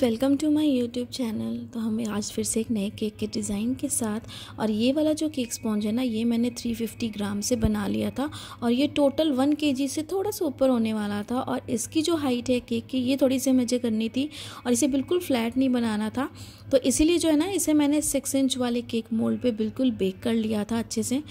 welcome to my YouTube channel तो हम आज फिर से एक नए केक के डिज़ाइन के साथ और ये वाला जो केक स्पॉन्ज है ना ये मैंने 350 ग्राम से बना लिया था और ये टोटल 1 केजी से थोड़ा सा ऊपर होने वाला था और इसकी जो हाइट है केक की ये थोड़ी सी मुझे करनी थी और इसे बिल्कुल फ्लैट नहीं बनाना था तो इसीलिए जो है ना इसे मैंने सिक्स इंच वाले केक मोल्ड पे बिल्कुल बेक कर लिया था अच्छे से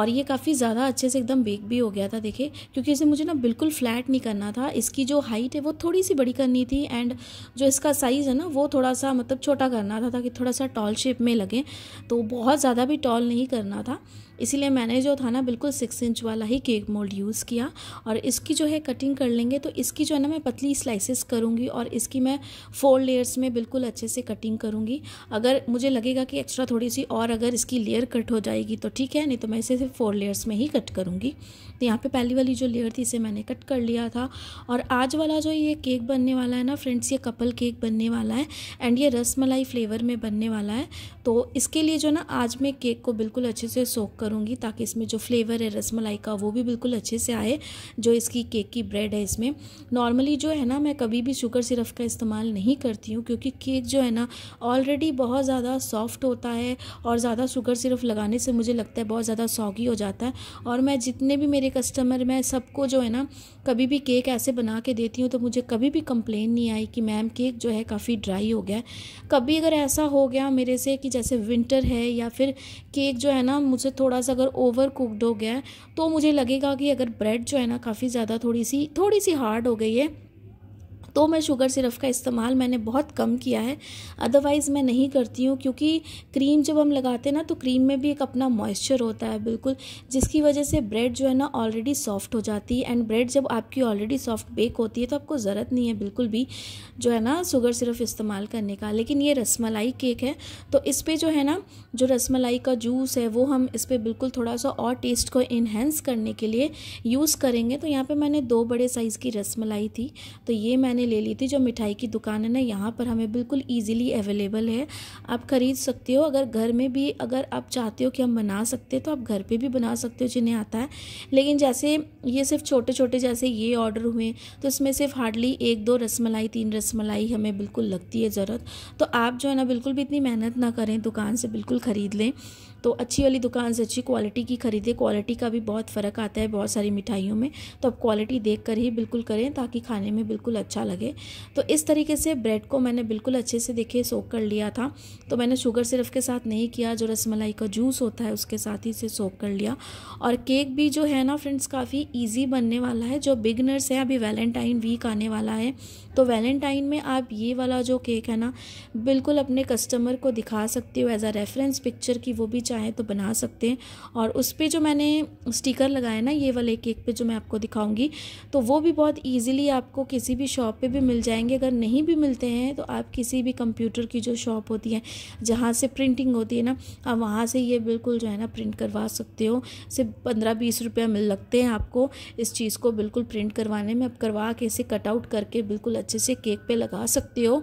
और ये काफ़ी ज़्यादा अच्छे से एकदम बेक भी हो गया था देखिए क्योंकि इसे मुझे ना बिल्कुल फ्लैट नहीं करना था इसकी जो हाइट है वो थोड़ी सी बड़ी करनी थी एंड जो इसका साइज़ है ना वो थोड़ा सा मतलब छोटा करना था ताकि थोड़ा सा टॉल शेप में लगे तो बहुत ज़्यादा भी टॉल नहीं करना था इसीलिए मैंने जो था ना बिल्कुल सिक्स इंच वाला ही केक मोल्ड यूज़ किया और इसकी जो है कटिंग कर लेंगे तो इसकी जो है ना मैं पतली स्लाइसिस करूँगी और इसकी मैं फोर लेयर्स में बिल्कुल अच्छे से कटिंग करूँगी अगर मुझे लगेगा कि एक्स्ट्रा थोड़ी सी और अगर इसकी लेयर कट हो जाएगी तो ठीक है नहीं तो मैं इसे सिर्फ फोर लेयर्स में ही कट करूँगी तो यहाँ पे पहली वाली जो लेयर थी इसे मैंने कट कर लिया था और आज वाला जो ये केक बनने वाला है ना फ्रेंड्स ये कपल केक बनने वाला है एंड ये रस मलाई फ्लेवर में बनने वाला है तो इसके लिए जो ना आज मैं केक को बिल्कुल अच्छे से सोख करूँगी ताकि इसमें जो फ्लेवर है रस मलाई का वो भी बिल्कुल अच्छे से आए जो इसकी केक की ब्रेड है इसमें नॉर्मली जो है ना मैं कभी भी शुगर सिरफ का इस्तेमाल नहीं करती हूँ क्योंकि केक जो है ना ऑलरेडी बहुत ज़्यादा सॉफ्ट होता है और ज़्यादा शुगर सिरफ लगाने से मुझे लगता है बहुत ज़्यादा सॉगी हो जाता है और मैं जितने भी मेरे कस्टमर मैं सबको जो है ना कभी भी केक ऐसे बना के देती हूँ तो मुझे कभी भी कंप्लेन नहीं आई कि मैम केक जो है काफ़ी ड्राई हो गया कभी अगर ऐसा हो गया मेरे से कि जैसे विंटर है या फिर केक जो है ना मुझे थोड़ा सा अगर ओवर कुकड हो गया तो मुझे लगेगा कि अगर ब्रेड जो है ना काफ़ी ज़्यादा थोड़ी सी थोड़ी सी हार्ड हो गई है तो मैं शुगर सिरप का इस्तेमाल मैंने बहुत कम किया है अदरवाइज़ मैं नहीं करती हूँ क्योंकि क्रीम जब हम लगाते हैं ना तो क्रीम में भी एक अपना मॉइस्चर होता है बिल्कुल जिसकी वजह से ब्रेड जो है ना ऑलरेडी सॉफ्ट हो जाती है एंड ब्रेड जब आपकी ऑलरेडी सॉफ्ट बेक होती है तो आपको ज़रूरत नहीं है बिल्कुल भी जो है ना शुगर सिरप इस्तेमाल करने का लेकिन ये रसमलाई केक है तो इस पर जो है ना जो रसमलाई का जूस है वो हम इस पर बिल्कुल थोड़ा सा और टेस्ट को इन्हेंस करने के लिए यूज़ करेंगे तो यहाँ पर मैंने दो बड़े साइज़ की रसमलाई थी तो ये मैंने मैंने ले ली थी जो मिठाई की दुकान है ना यहाँ पर हमें बिल्कुल ईजिली अवेलेबल है आप ख़रीद सकते हो अगर घर में भी अगर आप चाहते हो कि हम बना सकते हैं तो आप घर पे भी बना सकते हो जिन्हें आता है लेकिन जैसे ये सिर्फ छोटे छोटे जैसे ये ऑर्डर हुए तो इसमें सिर्फ हार्डली एक दो रसमलाई तीन रसमलाई हमें बिल्कुल लगती है ज़रूरत तो आप जो है ना बिल्कुल भी इतनी मेहनत ना करें दुकान से बिल्कुल ख़रीद लें तो अच्छी वाली दुकान से अच्छी क्वालिटी की खरीदे क्वालिटी का भी बहुत फ़र्क आता है बहुत सारी मिठाइयों में तो आप क्वालिटी देख कर ही बिल्कुल करें ताकि खाने में बिल्कुल अच्छा लगे तो इस तरीके से ब्रेड को मैंने बिल्कुल अच्छे से देखे सोक कर लिया था तो मैंने शुगर सिर्फ के साथ नहीं किया जो रसमलाई का जूस होता है उसके साथ ही इसे सोक कर लिया और केक भी जो है ना फ्रेंड्स काफ़ी ईजी बनने वाला है जो बिगनर्स हैं अभी वैलेंटाइन वीक आने वाला है तो वैलेंटाइन में आप ये वाला जो केक है ना बिल्कुल अपने कस्टमर को दिखा सकते हो एज अ रेफरेंस पिक्चर की वो भी चाहें तो बना सकते हैं और उस पर जो मैंने स्टिकर लगाया ना ये वाले केक पे जो मैं आपको दिखाऊंगी तो वो भी बहुत ईजिली आपको किसी भी शॉप पे भी मिल जाएंगे अगर नहीं भी मिलते हैं तो आप किसी भी कंप्यूटर की जो शॉप होती है जहाँ से प्रिंटिंग होती है ना आप वहाँ से ये बिल्कुल जो है ना प्रिंट करवा सकते हो सिर्फ पंद्रह बीस रुपया मिल लगते हैं आपको इस चीज़ को बिल्कुल प्रिंट करवाने में आप करवा के इसे कटआउट करके बिल्कुल अच्छे से केक पर लगा सकते हो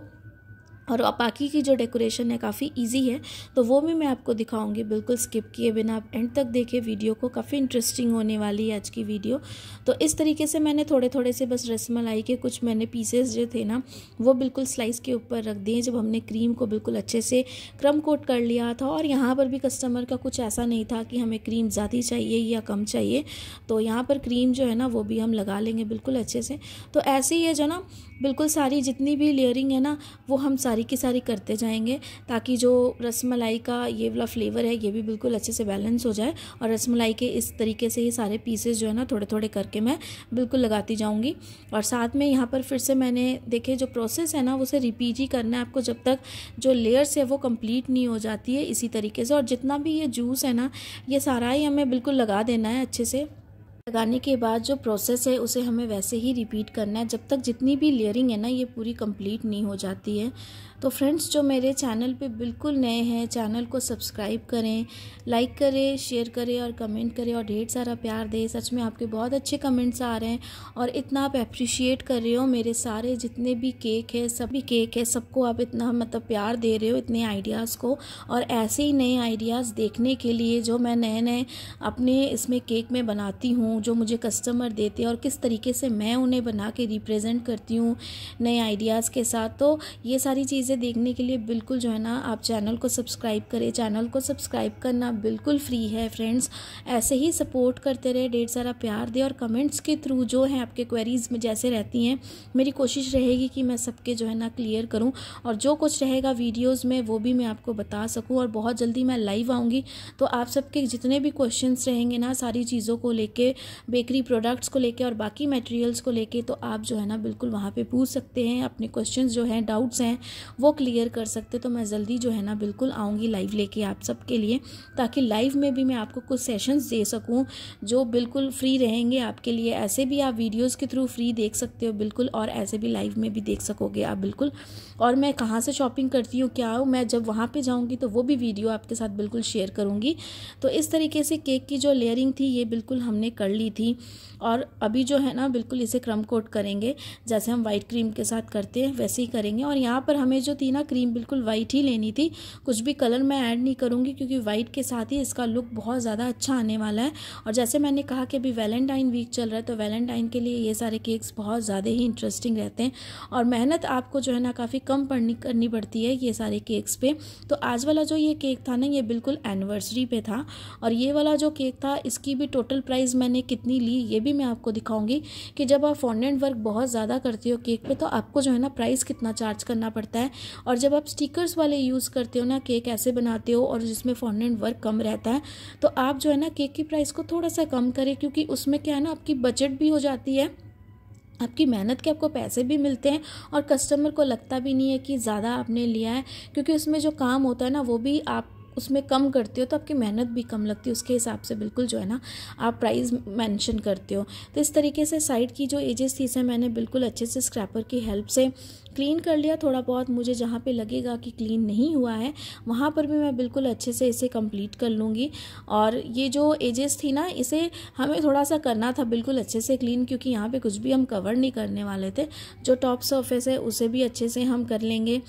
और बाकी की जो डेकोरेशन है काफ़ी इजी है तो वो भी मैं आपको दिखाऊंगी बिल्कुल स्किप किए बिना आप एंड तक देखें वीडियो को काफ़ी इंटरेस्टिंग होने वाली है आज की वीडियो तो इस तरीके से मैंने थोड़े थोड़े से बस रसमलाई के कुछ मैंने पीसेस जो थे ना वो बिल्कुल स्लाइस के ऊपर रख दिए जब हमने क्रीम को बिल्कुल अच्छे से क्रम कोट कर लिया था और यहाँ पर भी कस्टमर का कुछ ऐसा नहीं था कि हमें क्रीम ज़्यादा चाहिए या कम चाहिए तो यहाँ पर क्रीम जो है ना वो भी हम लगा लेंगे बिल्कुल अच्छे से तो ऐसे ही है जो ना बिल्कुल सारी जितनी भी लेयरिंग है ना वो हम सारी सारी की सारी करते जाएंगे ताकि जो रसमलाई का ये वाला फ्लेवर है ये भी बिल्कुल अच्छे से बैलेंस हो जाए और रसमलाई के इस तरीके से ही सारे पीसेस जो है ना थोड़े थोड़े करके मैं बिल्कुल लगाती जाऊँगी और साथ में यहाँ पर फिर से मैंने देखे जो प्रोसेस है ना उसे रिपीट ही करना है आपको जब तक जो लेयर्स है वो कम्प्लीट नहीं हो जाती है इसी तरीके से और जितना भी ये जूस है ना ये सारा ही हमें बिल्कुल लगा देना है अच्छे से लगाने के बाद जो प्रोसेस है उसे हमें वैसे ही रिपीट करना है जब तक जितनी भी लेयरिंग है ना ये पूरी कंप्लीट नहीं हो जाती है तो फ्रेंड्स जो मेरे चैनल पे बिल्कुल नए हैं चैनल को सब्सक्राइब करें लाइक करें शेयर करें और कमेंट करें और ढेर सारा प्यार दें सच में आपके बहुत अच्छे कमेंट्स आ रहे हैं और इतना आप अप्रिशिएट कर रहे हो मेरे सारे जितने भी केक है सभी केक है सबको आप इतना मतलब प्यार दे रहे हो इतने आइडियाज़ को और ऐसे ही नए आइडियाज़ देखने के लिए जो मैं नए नए अपने इसमें केक में बनाती हूँ जो मुझे कस्टमर देते हैं और किस तरीके से मैं उन्हें बना के रिप्रेजेंट करती हूँ नए आइडियाज़ के साथ तो ये सारी चीज़ें चीज़ें देखने के लिए बिल्कुल जो है ना आप चैनल को सब्सक्राइब करें चैनल को सब्सक्राइब करना बिल्कुल फ्री है फ्रेंड्स ऐसे ही सपोर्ट करते रहे ढेर सारा प्यार दे और कमेंट्स के थ्रू जो है आपके क्वेरीज़ में जैसे रहती हैं मेरी कोशिश रहेगी कि मैं सबके जो है ना क्लियर करूँ और जो कुछ रहेगा वीडियोज़ में वो भी मैं आपको बता सकूँ और बहुत जल्दी मैं लाइव आऊँगी तो आप सबके जितने भी क्वेश्चन रहेंगे ना सारी चीज़ों को लेकर बेकरी प्रोडक्ट्स को लेकर और बाकी मटेरियल्स को लेकर तो आप जो है ना बिल्कुल वहाँ पर पूछ सकते हैं अपने क्वेश्चन जो हैं डाउट्स हैं वो क्लियर कर सकते तो मैं जल्दी जो है ना बिल्कुल आऊँगी लाइव लेके आप सबके लिए ताकि लाइव में भी मैं आपको कुछ सेशंस दे सकूँ जो बिल्कुल फ्री रहेंगे आपके लिए ऐसे भी आप वीडियोज़ के थ्रू फ्री देख सकते हो बिल्कुल और ऐसे भी लाइव में भी देख सकोगे आप बिल्कुल और मैं कहाँ से शॉपिंग करती हूँ क्या हूँ मैं जब वहाँ पर जाऊँगी तो वो भी वीडियो आपके साथ बिल्कुल शेयर करूँगी तो इस तरीके से केक की जो लेयरिंग थी ये बिल्कुल हमने कर ली थी और अभी जो है ना बिल्कुल इसे क्रम कोट करेंगे जैसे हम वाइट क्रीम के साथ करते हैं वैसे ही करेंगे और यहाँ पर हमें जो जो थी ना क्रीम बिल्कुल वाइट ही लेनी थी कुछ भी कलर मैं ऐड नहीं करूँगी क्योंकि वाइट के साथ ही इसका लुक बहुत ज़्यादा अच्छा आने वाला है और जैसे मैंने कहा कि अभी वैलेंटाइन वीक चल रहा है तो वैलेंटाइन के लिए ये सारे केक्स बहुत ज़्यादा ही इंटरेस्टिंग रहते हैं और मेहनत आपको जो है ना काफ़ी कम पड़नी करनी पड़ती है ये सारे केक्स पे तो आज वाला जो ये केक था ना ये बिल्कुल एनिवर्सरी पे था और ये वाला जो केक था इसकी भी टोटल प्राइस मैंने कितनी ली ये भी मैं आपको दिखाऊंगी कि जब आप फॉन्डेंट वर्क बहुत ज़्यादा करते हो केक पे तो आपको जो है ना प्राइस कितना चार्ज करना पड़ता है और जब आप स्टिकर्स वाले यूज़ करते हो ना केक ऐसे बनाते हो और जिसमें फॉन्डेंट वर्क कम रहता है तो आप जो है ना केक की प्राइस को थोड़ा सा कम करें क्योंकि उसमें क्या है ना आपकी बजट भी हो जाती है आपकी मेहनत के आपको पैसे भी मिलते हैं और कस्टमर को लगता भी नहीं है कि ज़्यादा आपने लिया है क्योंकि उसमें जो काम होता है ना वो भी आप उसमें कम करते हो तो आपकी मेहनत भी कम लगती है उसके हिसाब से बिल्कुल जो है ना आप प्राइस मेंशन करते हो तो इस तरीके से साइड की जो एजेस थी इसे मैंने बिल्कुल अच्छे से स्क्रैपर की हेल्प से क्लीन कर लिया थोड़ा बहुत मुझे जहाँ पे लगेगा कि क्लीन नहीं हुआ है वहाँ पर भी मैं बिल्कुल अच्छे से इसे कंप्लीट कर लूँगी और ये जो एजेस थी ना इसे हमें थोड़ा सा करना था बिल्कुल अच्छे से क्लीन क्योंकि यहाँ पे कुछ भी हम कवर नहीं करने वाले थे जो टॉप सर्फेस है उसे भी अच्छे से हम कर लेंगे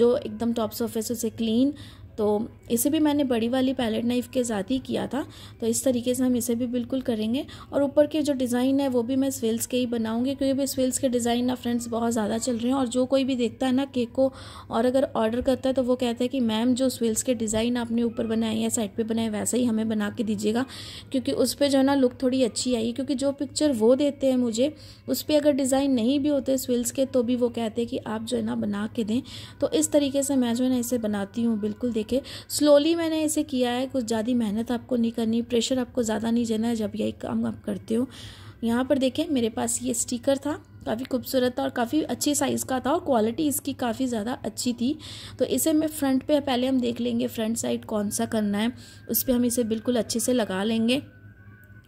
जो एकदम टॉप सर्फेस उसे क्लीन तो इसे भी मैंने बड़ी वाली पैलेट नाइफ़ के साथ ही किया था तो इस तरीके से हम इसे भी बिल्कुल करेंगे और ऊपर के जो डिज़ाइन है वो भी मैं स्वेल्स के ही बनाऊँगी क्योंकि भी स्वेल्स के डिज़ाइन ना फ्रेंड्स बहुत ज़्यादा चल रहे हैं और जो कोई भी देखता है ना केक को और अगर ऑर्डर करता है तो वो कहता है कि मैम जो स्वेल्स के डिज़ाइन आपने ऊपर बनाए या साइड पर बनाए वैसे ही हमें बना के दीजिएगा क्योंकि उस पर जो है ना लुक थोड़ी अच्छी आई क्योंकि जो पिक्चर वो देते हैं मुझे उस पर अगर डिज़ाइन नहीं भी होते स्विल्स के तो भी वो कहते हैं कि आप जो है ना बना के दें तो इस तरीके से मैं जो है ना इसे बनाती हूँ बिल्कुल देख करके स्लोली मैंने इसे किया है कुछ ज़्यादा मेहनत आपको नहीं करनी प्रेशर आपको ज़्यादा नहीं देना है जब यही काम आप करते हो यहाँ पर देखें मेरे पास ये स्टिकर था काफ़ी खूबसूरत था और काफ़ी अच्छे साइज़ का था और क्वालिटी इसकी काफ़ी ज़्यादा अच्छी थी तो इसे मैं फ्रंट पे पहले हम देख लेंगे फ्रंट साइड कौन सा करना है उस पर हम इसे बिल्कुल अच्छे से लगा लेंगे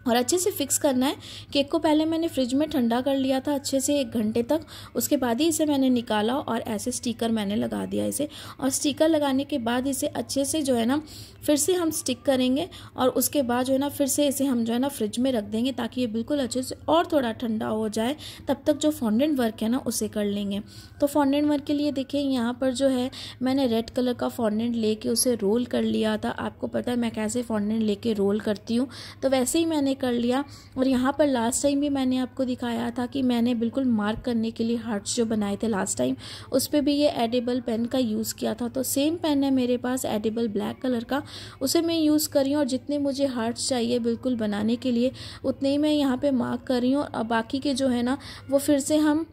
और अच्छे से फिक्स करना है केक को पहले मैंने फ्रिज में ठंडा कर लिया था अच्छे से एक घंटे तक उसके बाद ही इसे मैंने निकाला और ऐसे स्टिकर मैंने लगा दिया इसे और स्टिकर लगाने के बाद इसे अच्छे से जो है ना फिर से हम स्टिक करेंगे और उसके बाद जो है ना फिर से इसे हम जो है ना फ्रिज में रख देंगे ताकि ये बिल्कुल अच्छे से और थोड़ा ठंडा हो जाए तब तक जो फॉन्डेंट वर्क है ना उसे कर लेंगे तो फॉन्डेंट वर्क के लिए देखिए यहाँ पर जो है मैंने रेड कलर का फॉन्डेंट ले उसे रोल कर लिया था आपको पता है मैं कैसे फॉन्डेंट ले रोल करती हूँ तो वैसे ही मैंने मैंने कर लिया और यहाँ पर लास्ट टाइम भी मैंने आपको दिखाया था कि मैंने बिल्कुल मार्क करने के लिए हार्ट्स जो बनाए थे लास्ट टाइम उस पर भी ये एडिबल पेन का यूज़ किया था तो सेम पेन है मेरे पास एडिबल ब्लैक कलर का उसे मैं यूज़ कर रही हूँ और जितने मुझे हार्ट्स चाहिए बिल्कुल बनाने के लिए उतने ही मैं यहाँ पर मार्क कर रही हूँ और बाकी के जो है ना वो फिर से हम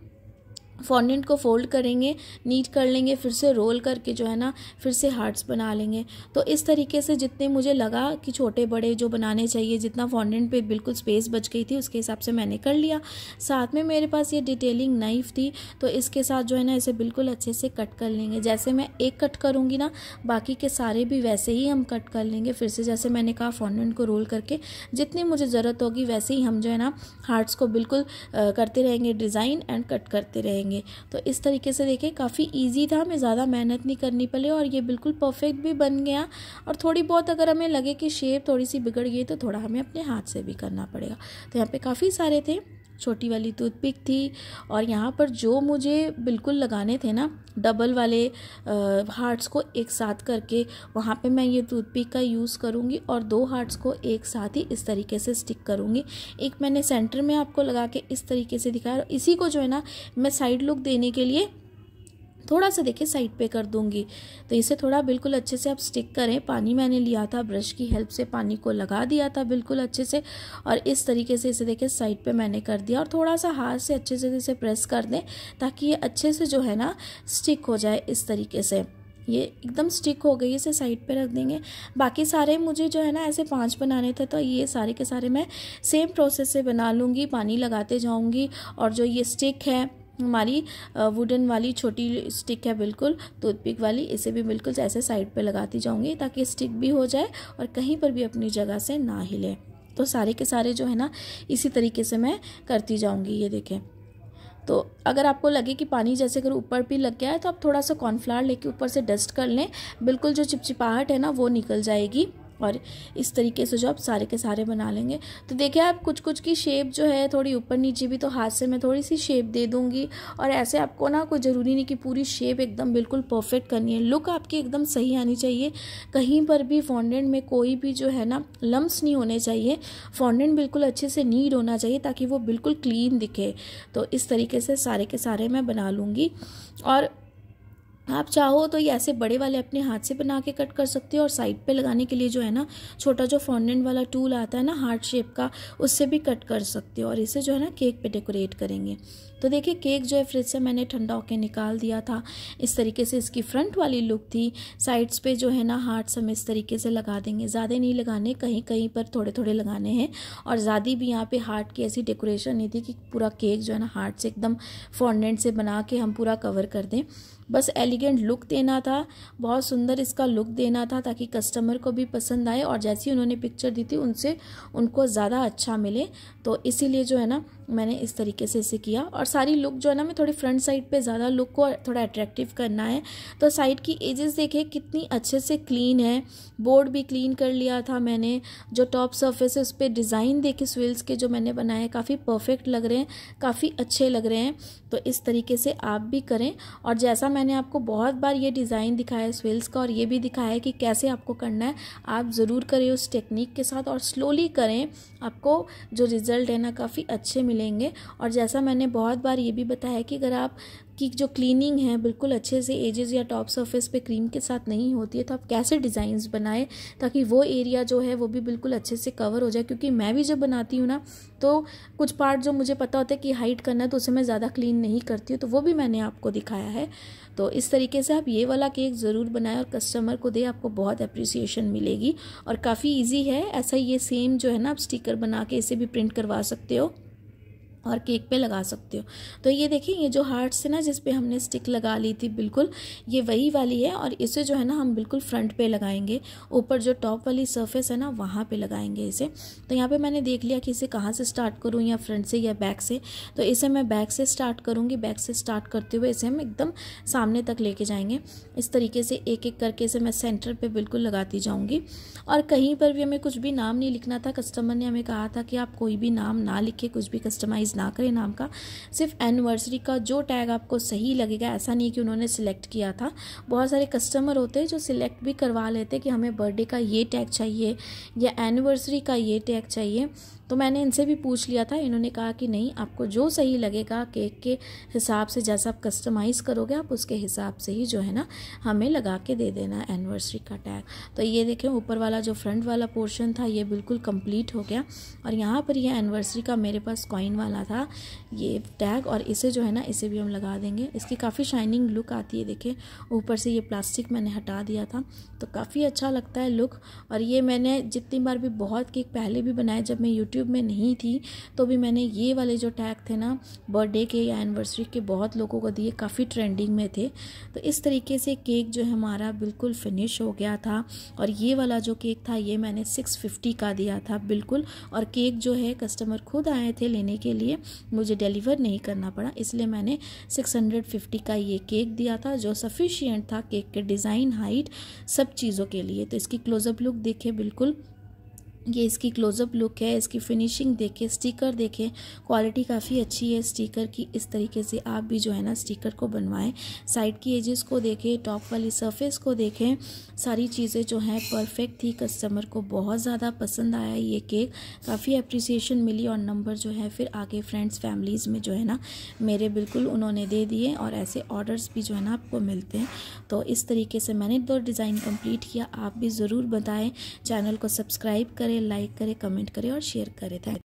फॉन्डेंट को फोल्ड करेंगे नीट कर लेंगे फिर से रोल करके जो है ना फिर से हार्ट्स बना लेंगे तो इस तरीके से जितने मुझे लगा कि छोटे बड़े जो बनाने चाहिए जितना फॉन्डेंट पे बिल्कुल स्पेस बच गई थी उसके हिसाब से मैंने कर लिया साथ में मेरे पास ये डिटेलिंग नाइफ थी तो इसके साथ जो है ना इसे बिल्कुल अच्छे से कट कर लेंगे जैसे मैं एक कट करूँगी ना बाकी के सारे भी वैसे ही हम कट कर लेंगे फिर से जैसे मैंने कहा फॉन्डेंट को रोल करके जितनी मुझे ज़रूरत होगी वैसे ही हम जो है ना हार्ट्स को बिल्कुल करते रहेंगे डिज़ाइन एंड कट करते रहेंगे करेंगे तो इस तरीके से देखें काफ़ी ईजी था हमें ज़्यादा मेहनत नहीं करनी पड़े और ये बिल्कुल परफेक्ट भी बन गया और थोड़ी बहुत अगर हमें लगे कि शेप थोड़ी सी बिगड़ गई तो थोड़ा हमें अपने हाथ से भी करना पड़ेगा तो यहाँ पर काफ़ी सारे थे छोटी वाली टूथपिक थी और यहाँ पर जो मुझे बिल्कुल लगाने थे ना डबल वाले हार्ट्स को एक साथ करके वहाँ पे मैं ये टूथपिक का यूज़ करूँगी और दो हार्ट्स को एक साथ ही इस तरीके से स्टिक करूँगी एक मैंने सेंटर में आपको लगा के इस तरीके से दिखाया और इसी को जो है ना मैं साइड लुक देने के लिए थोड़ा सा देखिए साइड पे कर दूंगी तो इसे थोड़ा बिल्कुल अच्छे से आप स्टिक करें पानी मैंने लिया था ब्रश की हेल्प से पानी को लगा दिया था बिल्कुल अच्छे से और इस तरीके से इसे देखिए साइड पर मैंने कर दिया और थोड़ा सा हाथ से अच्छे से इसे प्रेस कर दें ताकि ये अच्छे से जो है ना स्टिक हो जाए इस तरीके से ये एकदम स्टिक हो गई इसे साइड पे रख देंगे बाकी सारे मुझे जो है ना ऐसे पांच बनाने थे तो ये सारे के सारे मैं सेम प्रोसेस से बना लूँगी पानी लगाते जाऊँगी और जो ये स्टिक है हमारी वुडन वाली छोटी स्टिक है बिल्कुल टूथपिक वाली इसे भी बिल्कुल ऐसे साइड पे लगाती जाऊँगी ताकि स्टिक भी हो जाए और कहीं पर भी अपनी जगह से ना हिले तो सारे के सारे जो है ना इसी तरीके से मैं करती जाऊँगी ये देखें तो अगर आपको लगे कि पानी जैसे अगर ऊपर भी लग गया है तो आप थोड़ा सा कॉर्नफ्लावर लेके ऊपर से डस्ट कर लें बिल्कुल जो चिपचिपाहट है ना वो निकल जाएगी और इस तरीके से जो आप सारे के सारे बना लेंगे तो देखिए आप कुछ कुछ की शेप जो है थोड़ी ऊपर नीचे भी तो हाथ से मैं थोड़ी सी शेप दे दूँगी और ऐसे आपको ना कोई ज़रूरी नहीं कि पूरी शेप एकदम बिल्कुल परफेक्ट करनी है लुक आपकी एकदम सही आनी चाहिए कहीं पर भी फॉन्डेंट में कोई भी जो है ना लम्ब्स नहीं होने चाहिए फॉन्डेंट बिल्कुल अच्छे से नीड होना चाहिए ताकि वो बिल्कुल क्लीन दिखे तो इस तरीके से सारे के सारे मैं बना लूँगी और आप चाहो तो ये ऐसे बड़े वाले अपने हाथ से बना के कट कर सकते हो और साइड पे लगाने के लिए जो है ना छोटा जो फॉन्डेंट वाला टूल आता है ना हार्ट शेप का उससे भी कट कर सकते हो और इसे जो है ना केक पे डेकोरेट करेंगे तो देखिए केक जो है फ्रिज से मैंने ठंडा होकर निकाल दिया था इस तरीके से इसकी फ्रंट वाली लुक थी साइड्स पे जो है ना हार्ट हम इस तरीके से लगा देंगे ज़्यादा नहीं लगाने कहीं कहीं पर थोड़े थोड़े लगाने हैं और ज़्यादा भी यहाँ पे हार्ट की ऐसी डेकोरेशन नहीं थी कि पूरा केक जो है ना हार्ट से एकदम फॉन्डेंट से बना के हम पूरा कवर कर दें बस एलिगेंट लुक देना था बहुत सुंदर इसका लुक देना था ताकि कस्टमर को भी पसंद आए और जैसी उन्होंने पिक्चर दी थी उनसे उनको ज़्यादा अच्छा मिले तो इसीलिए जो है ना मैंने इस तरीके से इसे किया और सारी लुक जो है ना मैं थोड़ी फ्रंट साइड पे ज़्यादा लुक को थोड़ा अट्रैक्टिव करना है तो साइड की एजेस देखें कितनी अच्छे से क्लीन है बोर्ड भी क्लीन कर लिया था मैंने जो टॉप सर्फेस है उस पर डिज़ाइन देखे स्विल्स के जो मैंने बनाए काफ़ी परफेक्ट लग रहे हैं काफ़ी अच्छे लग रहे हैं तो इस तरीके से आप भी करें और जैसा मैंने आपको बहुत बार ये डिज़ाइन दिखाया है स्विल्स का और ये भी दिखाया है कि कैसे आपको करना है आप ज़रूर करें उस टेक्निक के साथ और स्लोली करें आपको जो रिज़ल्ट है ना काफ़ी अच्छे मिले मिलेंगे और जैसा मैंने बहुत बार ये भी बताया कि अगर आप की जो क्लीनिंग है बिल्कुल अच्छे से एजेस या टॉप सरफेस पे क्रीम के साथ नहीं होती है तो आप कैसे डिज़ाइंस बनाएं ताकि वो एरिया जो है वो भी बिल्कुल अच्छे से कवर हो जाए क्योंकि मैं भी जब बनाती हूँ ना तो कुछ पार्ट जो मुझे पता होता है कि हाइट करना है तो उसे मैं ज़्यादा क्लीन नहीं करती हूँ तो वो भी मैंने आपको दिखाया है तो इस तरीके से आप ये वाला केक ज़रूर बनाएं और कस्टमर को दे आपको बहुत अप्रिसिएशन मिलेगी और काफ़ी ईजी है ऐसा ये सेम जो है ना आप स्टिकर बना के इसे भी प्रिंट करवा सकते हो और केक पे लगा सकते हो तो ये देखिए ये जो हार्ट्स है ना जिस पे हमने स्टिक लगा ली थी बिल्कुल ये वही वाली है और इसे जो है ना हम बिल्कुल फ्रंट पे लगाएंगे ऊपर जो टॉप वाली सरफेस है ना वहाँ पे लगाएंगे इसे तो यहाँ पे मैंने देख लिया कि इसे कहाँ से स्टार्ट करूँ या फ्रंट से या बैक से तो इसे मैं बैक से स्टार्ट करूँगी बैक से स्टार्ट करते हुए इसे हम एकदम सामने तक लेके जाएंगे इस तरीके से एक एक करके इसे मैं सेंटर पर बिल्कुल लगाती जाऊँगी और कहीं पर भी हमें कुछ भी नाम नहीं लिखना था कस्टमर ने हमें कहा था कि आप कोई भी नाम ना लिखे कुछ भी कस्टमाइज चीज़ ना करें नाम का सिर्फ एनिवर्सरी का जो टैग आपको सही लगेगा ऐसा नहीं कि उन्होंने सिलेक्ट किया था बहुत सारे कस्टमर होते हैं जो सिलेक्ट भी करवा लेते हैं कि हमें बर्थडे का ये टैग चाहिए या एनिवर्सरी का ये टैग चाहिए तो मैंने इनसे भी पूछ लिया था इन्होंने कहा कि नहीं आपको जो सही लगेगा केक के हिसाब से जैसा आप कस्टमाइज़ करोगे आप उसके हिसाब से ही जो है ना हमें लगा के दे देना एनिवर्सरी का टैग तो ये देखें ऊपर वाला जो फ्रंट वाला पोर्शन था ये बिल्कुल कंप्लीट हो गया और यहाँ पर यह एनिवर्सरी का मेरे पास कॉइन वाला था ये टैग और इसे जो है ना इसे भी हम लगा देंगे इसकी काफ़ी शाइनिंग लुक आती है देखें ऊपर से ये प्लास्टिक मैंने हटा दिया था तो काफ़ी अच्छा लगता है लुक और ये मैंने जितनी बार भी बहुत केक पहले भी बनाए जब मैं यूट्यूब यूट्यूब में नहीं थी तो भी मैंने ये वाले जो टैग थे ना बर्थडे के या एनिवर्सरी के बहुत लोगों को दिए काफ़ी ट्रेंडिंग में थे तो इस तरीके से केक जो है हमारा बिल्कुल फिनिश हो गया था और ये वाला जो केक था ये मैंने सिक्स फिफ्टी का दिया था बिल्कुल और केक जो है कस्टमर खुद आए थे लेने के लिए मुझे डिलीवर नहीं करना पड़ा इसलिए मैंने सिक्स हंड्रेड फिफ्टी का ये केक दिया था जो सफिशियंट था केक के डिज़ाइन हाइट सब चीज़ों के लिए तो इसकी क्लोजअप लुक देखे बिल्कुल ये इसकी क्लोजअप लुक है इसकी फिनिशिंग देखें स्टिकर देखें क्वालिटी काफ़ी अच्छी है स्टिकर की इस तरीके से आप भी जो है ना स्टिकर को बनवाएं साइड की एजेस को देखें टॉप वाली सरफेस को देखें सारी चीज़ें जो हैं परफेक्ट थी कस्टमर को बहुत ज़्यादा पसंद आया ये केक काफ़ी अप्रिसिएशन मिली और नंबर जो है फिर आगे फ्रेंड्स फैमिलीज़ में जो है ना मेरे बिल्कुल उन्होंने दे दिए और ऐसे ऑर्डर्स भी जो है ना आपको मिलते हैं तो इस तरीके से मैंने दो डिज़ाइन कम्प्लीट किया आप भी ज़रूर बताएं चैनल को सब्सक्राइब करें लाइक करें कमेंट करें और शेयर करें थैंक